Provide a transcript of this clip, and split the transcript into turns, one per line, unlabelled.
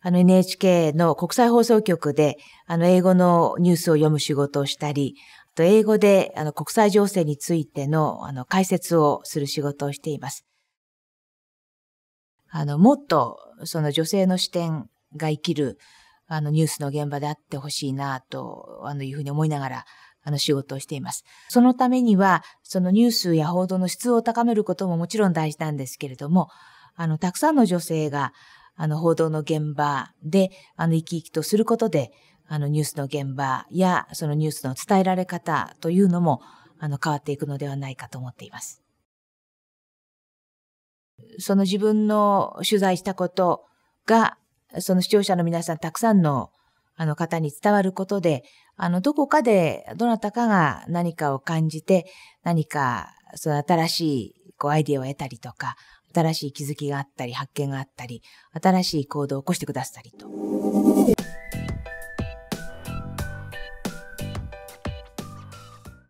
あの NHK の国際放送局で、あの英語のニュースを読む仕事をしたり、あと英語であの国際情勢についてのあの解説をする仕事をしています。あの、もっとその女性の視点が生きるあのニュースの現場であってほしいなと、あのいうふうに思いながら、あの仕事をしています。そのためには、そのニュースや報道の質を高めることももちろん大事なんですけれども、あの、たくさんの女性が、あの、報道の現場で、あの、生き生きとすることで、あの、ニュースの現場や、そのニュースの伝えられ方というのも、あの、変わっていくのではないかと思っています。その自分の取材したことが、その視聴者の皆さん、たくさんの、あの方に伝わることで、あの、どこかで、どなたかが何かを感じて、何か、その新しい、こう、アイディアを得たりとか、新しい気づきがあったり、発見があったり、新しい行動を起こしてくださったりと。